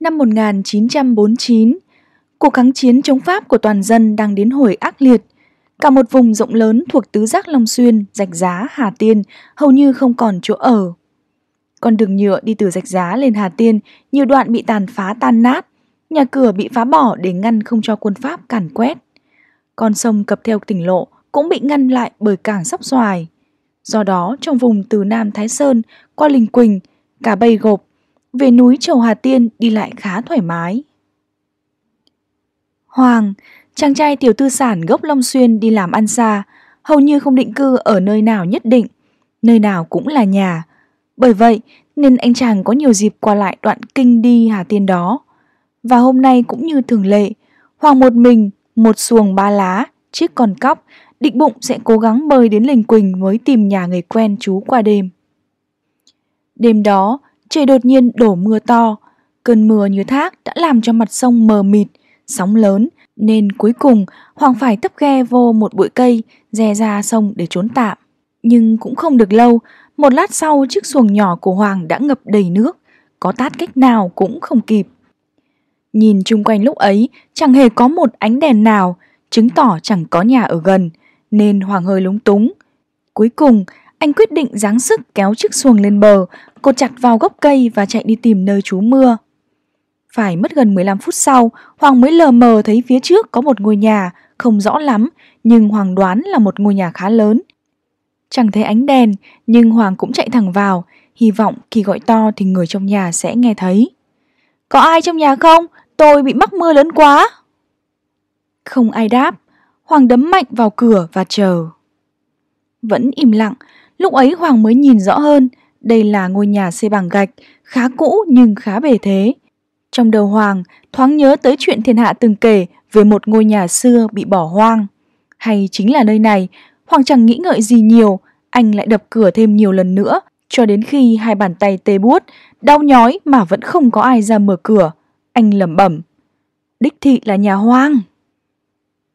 Năm 1949, cuộc kháng chiến chống Pháp của toàn dân đang đến hồi ác liệt. Cả một vùng rộng lớn thuộc tứ giác Long Xuyên, Rạch Giá, Hà Tiên hầu như không còn chỗ ở. Con đường nhựa đi từ Rạch Giá lên Hà Tiên nhiều đoạn bị tàn phá tan nát, nhà cửa bị phá bỏ để ngăn không cho quân Pháp càn quét. Con sông cập theo tỉnh lộ cũng bị ngăn lại bởi cảng sóc xoài. Do đó, trong vùng từ Nam Thái Sơn qua Linh Quỳnh, cả bầy gộp về núi Trầu Hà Tiên đi lại khá thoải mái. Hoàng, chàng trai tiểu tư sản gốc Long Xuyên đi làm ăn xa, hầu như không định cư ở nơi nào nhất định, nơi nào cũng là nhà. Bởi vậy nên anh chàng có nhiều dịp qua lại đoạn kinh đi Hà Tiên đó. Và hôm nay cũng như thường lệ, Hoàng một mình, một xuồng ba lá, chiếc con cóc, định bụng sẽ cố gắng bơi đến Linh Quỳnh mới tìm nhà người quen chú qua đêm. Đêm đó, trời đột nhiên đổ mưa to. Cơn mưa như thác đã làm cho mặt sông mờ mịt, sóng lớn, nên cuối cùng Hoàng phải tấp ghe vô một bụi cây, dè ra sông để trốn tạm. Nhưng cũng không được lâu, một lát sau chiếc xuồng nhỏ của Hoàng đã ngập đầy nước, có tát cách nào cũng không kịp. Nhìn chung quanh lúc ấy, chẳng hề có một ánh đèn nào, chứng tỏ chẳng có nhà ở gần, nên Hoàng hơi lúng túng. Cuối cùng, anh quyết định giáng sức kéo chiếc xuồng lên bờ, cột chặt vào gốc cây và chạy đi tìm nơi trú mưa. Phải mất gần 15 phút sau, Hoàng mới lờ mờ thấy phía trước có một ngôi nhà, không rõ lắm, nhưng Hoàng đoán là một ngôi nhà khá lớn. Chẳng thấy ánh đèn, nhưng Hoàng cũng chạy thẳng vào, hy vọng khi gọi to thì người trong nhà sẽ nghe thấy. Có ai trong nhà không? Tôi bị mắc mưa lớn quá. Không ai đáp, Hoàng đấm mạnh vào cửa và chờ. Vẫn im lặng, Lúc ấy Hoàng mới nhìn rõ hơn, đây là ngôi nhà xây bằng gạch, khá cũ nhưng khá bề thế. Trong đầu Hoàng, thoáng nhớ tới chuyện thiên hạ từng kể về một ngôi nhà xưa bị bỏ hoang. Hay chính là nơi này, Hoàng chẳng nghĩ ngợi gì nhiều, anh lại đập cửa thêm nhiều lần nữa, cho đến khi hai bàn tay tê buốt, đau nhói mà vẫn không có ai ra mở cửa. Anh lẩm bẩm, đích thị là nhà hoang.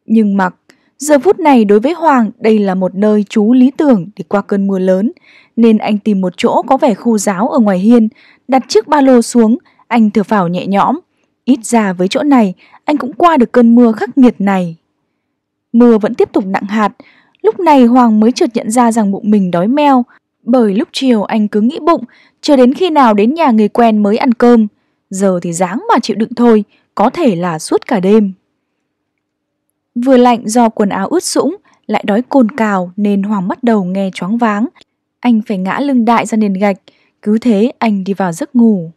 Nhưng mặc Giờ phút này đối với Hoàng đây là một nơi trú lý tưởng để qua cơn mưa lớn, nên anh tìm một chỗ có vẻ khô giáo ở ngoài hiên, đặt chiếc ba lô xuống, anh thở phào nhẹ nhõm. Ít ra với chỗ này, anh cũng qua được cơn mưa khắc nghiệt này. Mưa vẫn tiếp tục nặng hạt, lúc này Hoàng mới chợt nhận ra rằng bụng mình đói meo, bởi lúc chiều anh cứ nghĩ bụng, chờ đến khi nào đến nhà người quen mới ăn cơm. Giờ thì dáng mà chịu đựng thôi, có thể là suốt cả đêm. Vừa lạnh do quần áo ướt sũng, lại đói cồn cào nên Hoàng bắt đầu nghe choáng váng. Anh phải ngã lưng đại ra nền gạch, cứ thế anh đi vào giấc ngủ.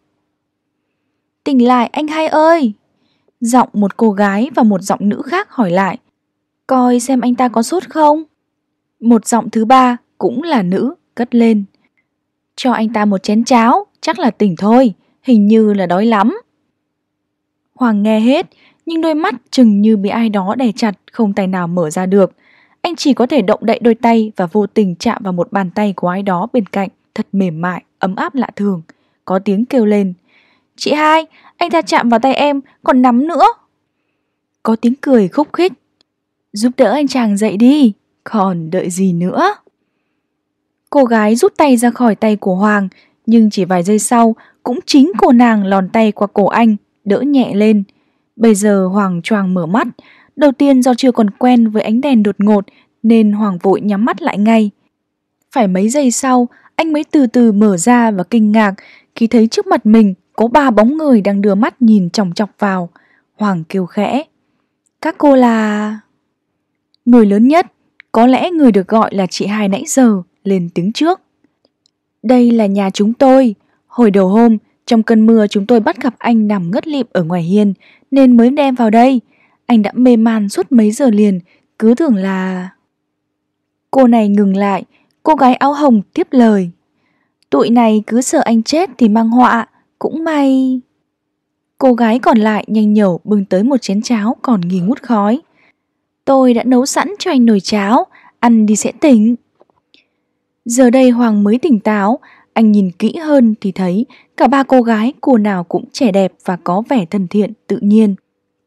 Tỉnh lại anh hai ơi! Giọng một cô gái và một giọng nữ khác hỏi lại. Coi xem anh ta có sốt không? Một giọng thứ ba cũng là nữ cất lên. Cho anh ta một chén cháo, chắc là tỉnh thôi, hình như là đói lắm. Hoàng nghe hết, nhưng đôi mắt chừng như bị ai đó đè chặt, không tài nào mở ra được. Anh chỉ có thể động đậy đôi tay và vô tình chạm vào một bàn tay của ai đó bên cạnh, thật mềm mại, ấm áp lạ thường. Có tiếng kêu lên. Chị hai, anh ta chạm vào tay em, còn nắm nữa. Có tiếng cười khúc khích. Giúp đỡ anh chàng dậy đi, còn đợi gì nữa. Cô gái rút tay ra khỏi tay của Hoàng, nhưng chỉ vài giây sau, cũng chính cô nàng lòn tay qua cổ anh, đỡ nhẹ lên. Bây giờ Hoàng choàng mở mắt, đầu tiên do chưa còn quen với ánh đèn đột ngột nên Hoàng vội nhắm mắt lại ngay. Phải mấy giây sau, anh mới từ từ mở ra và kinh ngạc khi thấy trước mặt mình có ba bóng người đang đưa mắt nhìn chòng chọc vào. Hoàng kêu khẽ. Các cô là... Người lớn nhất, có lẽ người được gọi là chị hai nãy giờ, lên tiếng trước. Đây là nhà chúng tôi. Hồi đầu hôm, trong cơn mưa chúng tôi bắt gặp anh nằm ngất lịm ở ngoài hiên nên mới đem vào đây. Anh đã mê man suốt mấy giờ liền, cứ tưởng là... Cô này ngừng lại, cô gái áo hồng tiếp lời. Tụi này cứ sợ anh chết thì mang họa, cũng may... Cô gái còn lại nhanh nhở bưng tới một chén cháo còn nghỉ ngút khói. Tôi đã nấu sẵn cho anh nồi cháo, ăn đi sẽ tỉnh. Giờ đây Hoàng mới tỉnh táo, anh nhìn kỹ hơn thì thấy cả ba cô gái cô nào cũng trẻ đẹp và có vẻ thân thiện tự nhiên.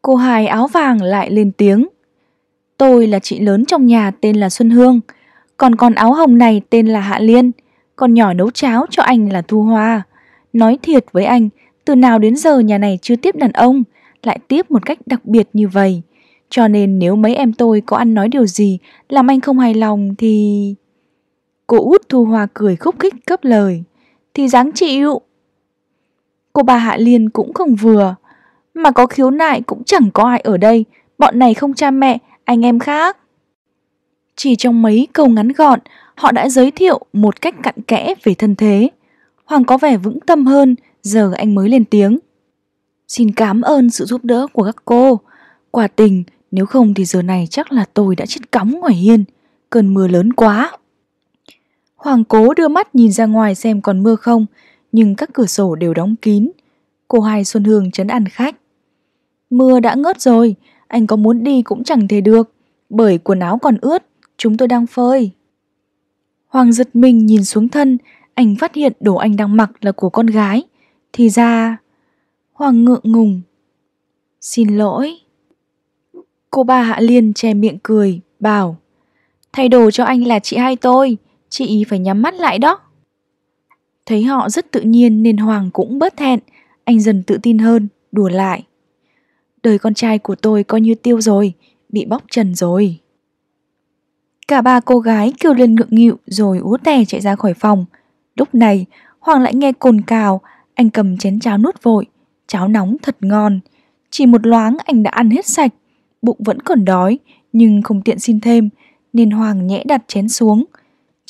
Cô hài áo vàng lại lên tiếng. Tôi là chị lớn trong nhà tên là Xuân Hương, còn con áo hồng này tên là Hạ Liên, con nhỏ nấu cháo cho anh là Thu Hoa. Nói thiệt với anh, từ nào đến giờ nhà này chưa tiếp đàn ông, lại tiếp một cách đặc biệt như vậy. Cho nên nếu mấy em tôi có ăn nói điều gì làm anh không hài lòng thì... Cô út thu hoa cười khúc khích cấp lời Thì dáng chịu Cô bà Hạ Liên cũng không vừa Mà có khiếu nại cũng chẳng có ai ở đây Bọn này không cha mẹ, anh em khác Chỉ trong mấy câu ngắn gọn Họ đã giới thiệu một cách cặn kẽ về thân thế Hoàng có vẻ vững tâm hơn Giờ anh mới lên tiếng Xin cảm ơn sự giúp đỡ của các cô Quả tình Nếu không thì giờ này chắc là tôi đã chết cóng ngoài hiên Cơn mưa lớn quá Hoàng cố đưa mắt nhìn ra ngoài xem còn mưa không, nhưng các cửa sổ đều đóng kín. Cô hai Xuân Hương chấn ăn khách. Mưa đã ngớt rồi, anh có muốn đi cũng chẳng thể được, bởi quần áo còn ướt, chúng tôi đang phơi. Hoàng giật mình nhìn xuống thân, anh phát hiện đồ anh đang mặc là của con gái. Thì ra... Hoàng ngượng ngùng. Xin lỗi. Cô ba Hạ Liên che miệng cười, bảo Thay đồ cho anh là chị hai tôi, chị phải nhắm mắt lại đó. Thấy họ rất tự nhiên nên Hoàng cũng bớt thẹn, anh dần tự tin hơn, đùa lại. Đời con trai của tôi coi như tiêu rồi, bị bóc trần rồi. Cả ba cô gái kêu lên ngượng nghịu rồi ú tè chạy ra khỏi phòng. Lúc này, Hoàng lại nghe cồn cào, anh cầm chén cháo nuốt vội, cháo nóng thật ngon. Chỉ một loáng anh đã ăn hết sạch, bụng vẫn còn đói, nhưng không tiện xin thêm, nên Hoàng nhẽ đặt chén xuống –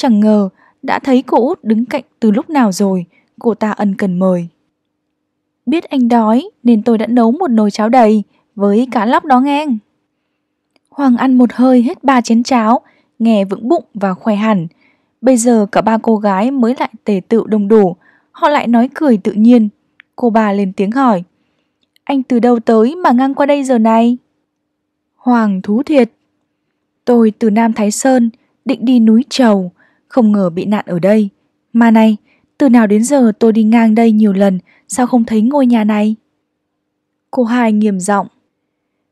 Chẳng ngờ, đã thấy cô út đứng cạnh từ lúc nào rồi, cô ta ân cần mời. Biết anh đói nên tôi đã nấu một nồi cháo đầy với cá lóc đó ngang. Hoàng ăn một hơi hết ba chén cháo, nghe vững bụng và khỏe hẳn. Bây giờ cả ba cô gái mới lại tề tựu đông đủ, họ lại nói cười tự nhiên. Cô bà lên tiếng hỏi, anh từ đâu tới mà ngang qua đây giờ này? Hoàng thú thiệt. Tôi từ Nam Thái Sơn, định đi núi Trầu, không ngờ bị nạn ở đây. Mà này, từ nào đến giờ tôi đi ngang đây nhiều lần, sao không thấy ngôi nhà này? Cô hai nghiêm giọng.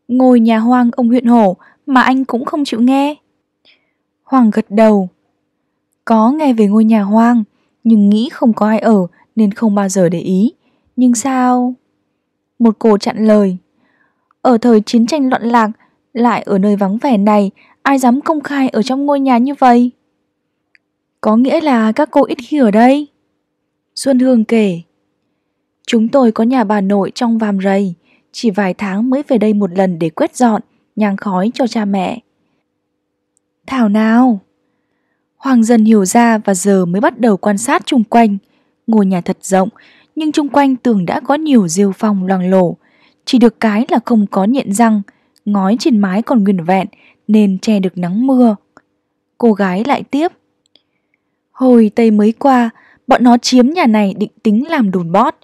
Ngôi nhà hoang ông huyện hổ mà anh cũng không chịu nghe. Hoàng gật đầu. Có nghe về ngôi nhà hoang, nhưng nghĩ không có ai ở nên không bao giờ để ý. Nhưng sao? Một cô chặn lời. Ở thời chiến tranh loạn lạc, lại ở nơi vắng vẻ này, ai dám công khai ở trong ngôi nhà như vậy? Có nghĩa là các cô ít khi ở đây. Xuân Hương kể, chúng tôi có nhà bà nội trong vàm rầy, chỉ vài tháng mới về đây một lần để quét dọn, nhang khói cho cha mẹ. Thảo nào? Hoàng dần hiểu ra và giờ mới bắt đầu quan sát chung quanh. Ngôi nhà thật rộng, nhưng chung quanh tường đã có nhiều rêu phong loang lổ. Chỉ được cái là không có nhện răng, ngói trên mái còn nguyên vẹn nên che được nắng mưa. Cô gái lại tiếp. Hồi Tây mới qua, bọn nó chiếm nhà này định tính làm đồn bót.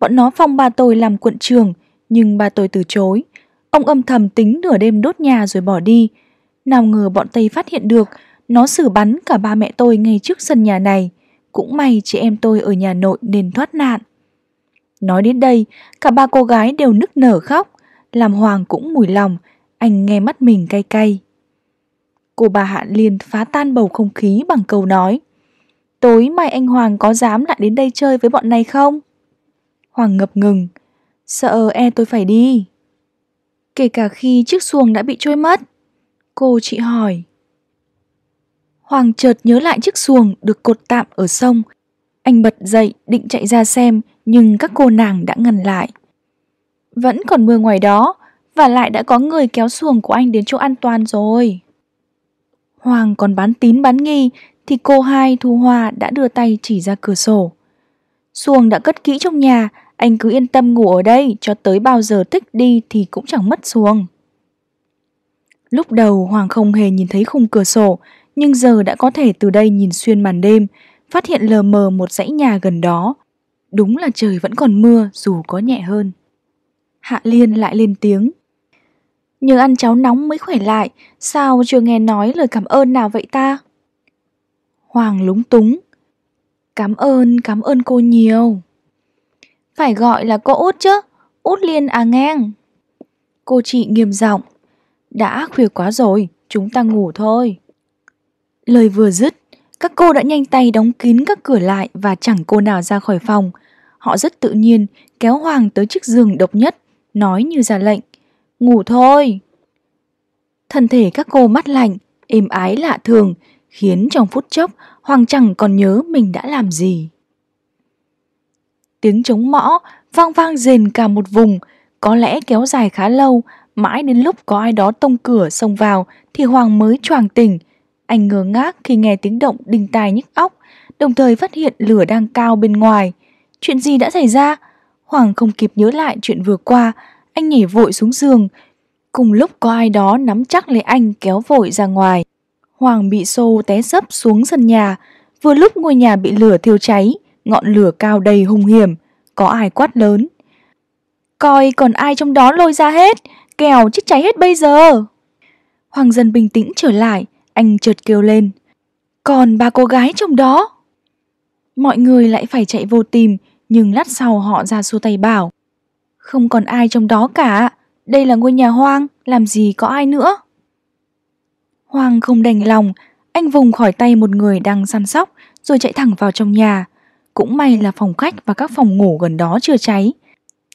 Bọn nó phong ba tôi làm quận trường, nhưng ba tôi từ chối. Ông âm thầm tính nửa đêm đốt nhà rồi bỏ đi. Nào ngờ bọn Tây phát hiện được, nó xử bắn cả ba mẹ tôi ngay trước sân nhà này. Cũng may chị em tôi ở nhà nội nên thoát nạn. Nói đến đây, cả ba cô gái đều nức nở khóc. Làm Hoàng cũng mùi lòng, anh nghe mắt mình cay cay. Cô bà Hạ Liên phá tan bầu không khí bằng câu nói tối mai anh Hoàng có dám lại đến đây chơi với bọn này không? Hoàng ngập ngừng, sợ ờ, e tôi phải đi. Kể cả khi chiếc xuồng đã bị trôi mất, cô chị hỏi. Hoàng chợt nhớ lại chiếc xuồng được cột tạm ở sông. Anh bật dậy định chạy ra xem nhưng các cô nàng đã ngăn lại. Vẫn còn mưa ngoài đó và lại đã có người kéo xuồng của anh đến chỗ an toàn rồi. Hoàng còn bán tín bán nghi thì cô hai Thu Hoa đã đưa tay chỉ ra cửa sổ. Xuồng đã cất kỹ trong nhà, anh cứ yên tâm ngủ ở đây cho tới bao giờ thích đi thì cũng chẳng mất xuồng. Lúc đầu Hoàng không hề nhìn thấy khung cửa sổ, nhưng giờ đã có thể từ đây nhìn xuyên màn đêm, phát hiện lờ mờ một dãy nhà gần đó. Đúng là trời vẫn còn mưa dù có nhẹ hơn. Hạ Liên lại lên tiếng. Nhờ ăn cháo nóng mới khỏe lại, sao chưa nghe nói lời cảm ơn nào vậy ta? Hoàng lúng túng. Cảm ơn, cảm ơn cô nhiều. Phải gọi là cô út chứ, út liên à ngang. Cô chị nghiêm giọng. Đã khuya quá rồi, chúng ta ngủ thôi. Lời vừa dứt, các cô đã nhanh tay đóng kín các cửa lại và chẳng cô nào ra khỏi phòng. Họ rất tự nhiên kéo Hoàng tới chiếc giường độc nhất, nói như ra lệnh. Ngủ thôi. Thân thể các cô mắt lạnh, êm ái lạ thường, khiến trong phút chốc Hoàng chẳng còn nhớ mình đã làm gì. Tiếng trống mõ vang vang rền cả một vùng, có lẽ kéo dài khá lâu, mãi đến lúc có ai đó tông cửa xông vào thì Hoàng mới choàng tỉnh. Anh ngơ ngác khi nghe tiếng động đinh tai nhức óc, đồng thời phát hiện lửa đang cao bên ngoài. Chuyện gì đã xảy ra? Hoàng không kịp nhớ lại chuyện vừa qua, anh nhảy vội xuống giường. Cùng lúc có ai đó nắm chắc lấy anh kéo vội ra ngoài. Hoàng bị xô té sấp xuống sân nhà, vừa lúc ngôi nhà bị lửa thiêu cháy, ngọn lửa cao đầy hung hiểm, có ai quát lớn. Coi còn ai trong đó lôi ra hết, kèo chết cháy hết bây giờ. Hoàng dần bình tĩnh trở lại, anh chợt kêu lên. Còn ba cô gái trong đó. Mọi người lại phải chạy vô tìm, nhưng lát sau họ ra xua tay bảo. Không còn ai trong đó cả, đây là ngôi nhà hoang, làm gì có ai nữa. Hoàng không đành lòng, anh vùng khỏi tay một người đang săn sóc rồi chạy thẳng vào trong nhà. Cũng may là phòng khách và các phòng ngủ gần đó chưa cháy.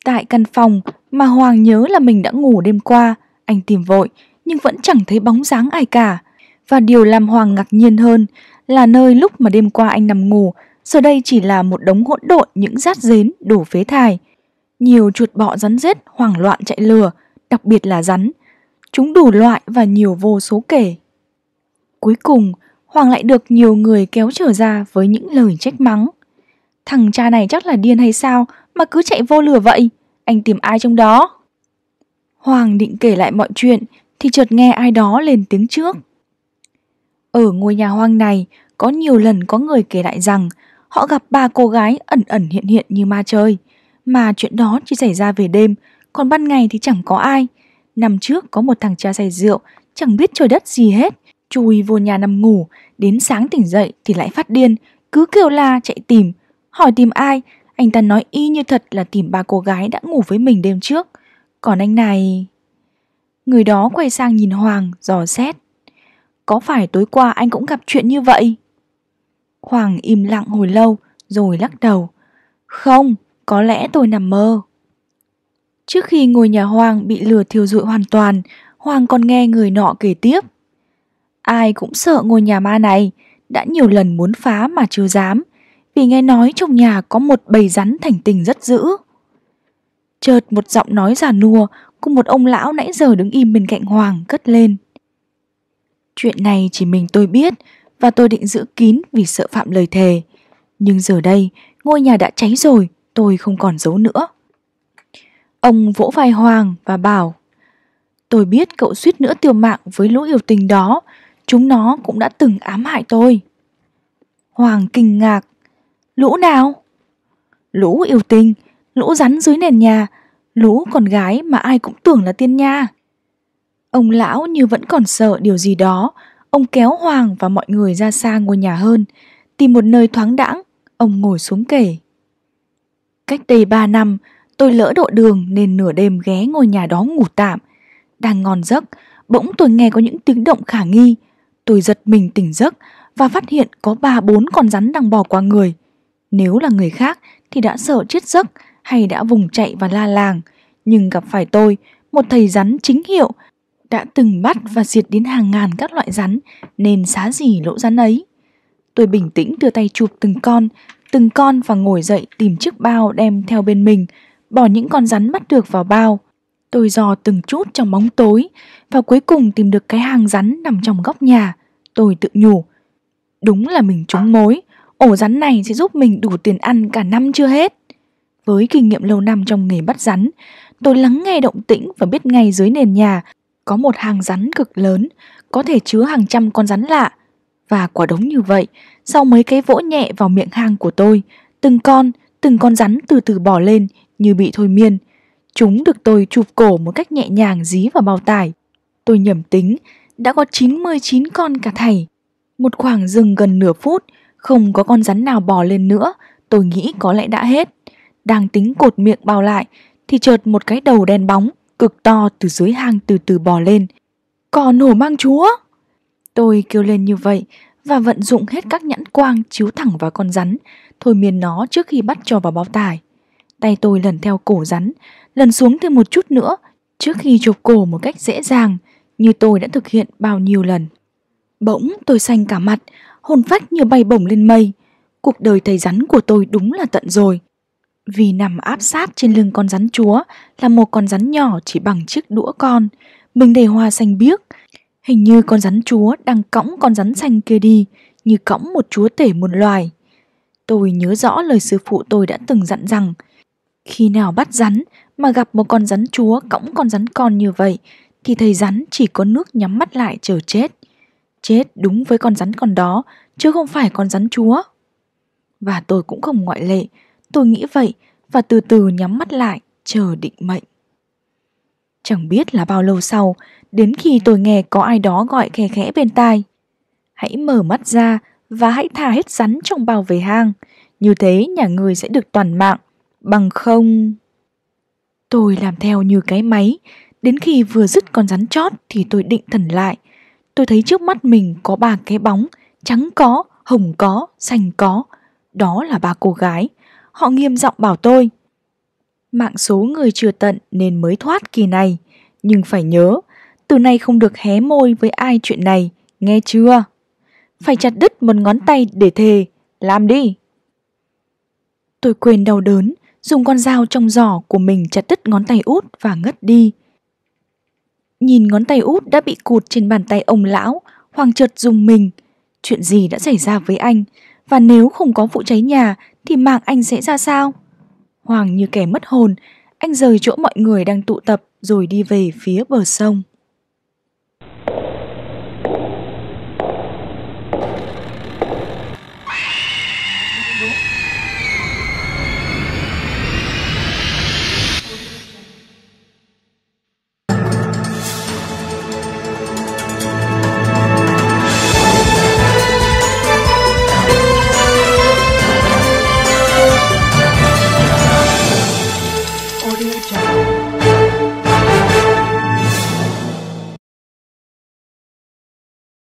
Tại căn phòng mà Hoàng nhớ là mình đã ngủ đêm qua, anh tìm vội nhưng vẫn chẳng thấy bóng dáng ai cả. Và điều làm Hoàng ngạc nhiên hơn là nơi lúc mà đêm qua anh nằm ngủ, giờ đây chỉ là một đống hỗn độn những rác rến đổ phế thải. Nhiều chuột bọ rắn rết hoảng loạn chạy lừa, đặc biệt là rắn. Chúng đủ loại và nhiều vô số kể cuối cùng, Hoàng lại được nhiều người kéo trở ra với những lời trách mắng. Thằng cha này chắc là điên hay sao mà cứ chạy vô lửa vậy, anh tìm ai trong đó? Hoàng định kể lại mọi chuyện thì chợt nghe ai đó lên tiếng trước. Ở ngôi nhà hoang này, có nhiều lần có người kể lại rằng họ gặp ba cô gái ẩn ẩn hiện hiện như ma chơi. Mà chuyện đó chỉ xảy ra về đêm, còn ban ngày thì chẳng có ai. Năm trước có một thằng cha say rượu, chẳng biết trời đất gì hết, Chui vô nhà nằm ngủ, đến sáng tỉnh dậy thì lại phát điên, cứ kêu la chạy tìm. Hỏi tìm ai, anh ta nói y như thật là tìm ba cô gái đã ngủ với mình đêm trước. Còn anh này... Người đó quay sang nhìn Hoàng, dò xét. Có phải tối qua anh cũng gặp chuyện như vậy? Hoàng im lặng hồi lâu, rồi lắc đầu. Không, có lẽ tôi nằm mơ. Trước khi ngôi nhà Hoàng bị lừa thiêu rụi hoàn toàn, Hoàng còn nghe người nọ kể tiếp. Ai cũng sợ ngôi nhà ma này, đã nhiều lần muốn phá mà chưa dám, vì nghe nói trong nhà có một bầy rắn thành tình rất dữ. Chợt một giọng nói già nua của một ông lão nãy giờ đứng im bên cạnh Hoàng cất lên. Chuyện này chỉ mình tôi biết và tôi định giữ kín vì sợ phạm lời thề. Nhưng giờ đây, ngôi nhà đã cháy rồi, tôi không còn giấu nữa. Ông vỗ vai Hoàng và bảo Tôi biết cậu suýt nữa tiêu mạng với lũ yêu tình đó chúng nó cũng đã từng ám hại tôi. Hoàng kinh ngạc. Lũ nào? Lũ yêu tinh, lũ rắn dưới nền nhà, lũ con gái mà ai cũng tưởng là tiên nha. Ông lão như vẫn còn sợ điều gì đó, ông kéo Hoàng và mọi người ra xa ngôi nhà hơn, tìm một nơi thoáng đãng, ông ngồi xuống kể. Cách đây ba năm, tôi lỡ độ đường nên nửa đêm ghé ngôi nhà đó ngủ tạm. Đang ngon giấc, bỗng tôi nghe có những tiếng động khả nghi, Tôi giật mình tỉnh giấc và phát hiện có ba bốn con rắn đang bò qua người. Nếu là người khác thì đã sợ chết giấc hay đã vùng chạy và la làng. Nhưng gặp phải tôi, một thầy rắn chính hiệu đã từng bắt và diệt đến hàng ngàn các loại rắn nên xá gì lỗ rắn ấy. Tôi bình tĩnh đưa tay chụp từng con, từng con và ngồi dậy tìm chiếc bao đem theo bên mình, bỏ những con rắn bắt được vào bao. Tôi dò từng chút trong bóng tối và cuối cùng tìm được cái hàng rắn nằm trong góc nhà. Tôi tự nhủ, đúng là mình trúng mối, ổ rắn này sẽ giúp mình đủ tiền ăn cả năm chưa hết. Với kinh nghiệm lâu năm trong nghề bắt rắn, tôi lắng nghe động tĩnh và biết ngay dưới nền nhà có một hàng rắn cực lớn, có thể chứa hàng trăm con rắn lạ. Và quả đúng như vậy, sau mấy cái vỗ nhẹ vào miệng hang của tôi, từng con, từng con rắn từ từ bỏ lên như bị thôi miên, Chúng được tôi chụp cổ một cách nhẹ nhàng dí vào bao tải. Tôi nhầm tính, đã có 99 con cả thầy. Một khoảng rừng gần nửa phút, không có con rắn nào bò lên nữa, tôi nghĩ có lẽ đã hết. Đang tính cột miệng bao lại, thì chợt một cái đầu đen bóng, cực to từ dưới hang từ từ bò lên. Cò nổ mang chúa! Tôi kêu lên như vậy và vận dụng hết các nhãn quang chiếu thẳng vào con rắn, thôi miên nó trước khi bắt cho vào bao tải. Tay tôi lần theo cổ rắn, lần xuống thêm một chút nữa trước khi chụp cổ một cách dễ dàng như tôi đã thực hiện bao nhiêu lần. Bỗng tôi xanh cả mặt, hồn phách như bay bổng lên mây. Cuộc đời thầy rắn của tôi đúng là tận rồi. Vì nằm áp sát trên lưng con rắn chúa là một con rắn nhỏ chỉ bằng chiếc đũa con, mình đầy hoa xanh biếc. Hình như con rắn chúa đang cõng con rắn xanh kia đi, như cõng một chúa tể một loài. Tôi nhớ rõ lời sư phụ tôi đã từng dặn rằng, khi nào bắt rắn mà gặp một con rắn chúa cõng con rắn con như vậy thì thầy rắn chỉ có nước nhắm mắt lại chờ chết. Chết đúng với con rắn con đó, chứ không phải con rắn chúa. Và tôi cũng không ngoại lệ, tôi nghĩ vậy và từ từ nhắm mắt lại chờ định mệnh. Chẳng biết là bao lâu sau, đến khi tôi nghe có ai đó gọi khe khẽ bên tai. Hãy mở mắt ra và hãy thả hết rắn trong bao về hang. Như thế nhà người sẽ được toàn mạng. Bằng không... Tôi làm theo như cái máy, đến khi vừa dứt con rắn chót thì tôi định thần lại. Tôi thấy trước mắt mình có ba cái bóng, trắng có, hồng có, xanh có. Đó là ba cô gái. Họ nghiêm giọng bảo tôi. Mạng số người chưa tận nên mới thoát kỳ này. Nhưng phải nhớ, từ nay không được hé môi với ai chuyện này, nghe chưa? Phải chặt đứt một ngón tay để thề, làm đi. Tôi quên đau đớn, dùng con dao trong giỏ của mình chặt đứt ngón tay út và ngất đi. Nhìn ngón tay út đã bị cụt trên bàn tay ông lão, Hoàng chợt dùng mình. Chuyện gì đã xảy ra với anh? Và nếu không có vụ cháy nhà thì mạng anh sẽ ra sao? Hoàng như kẻ mất hồn, anh rời chỗ mọi người đang tụ tập rồi đi về phía bờ sông.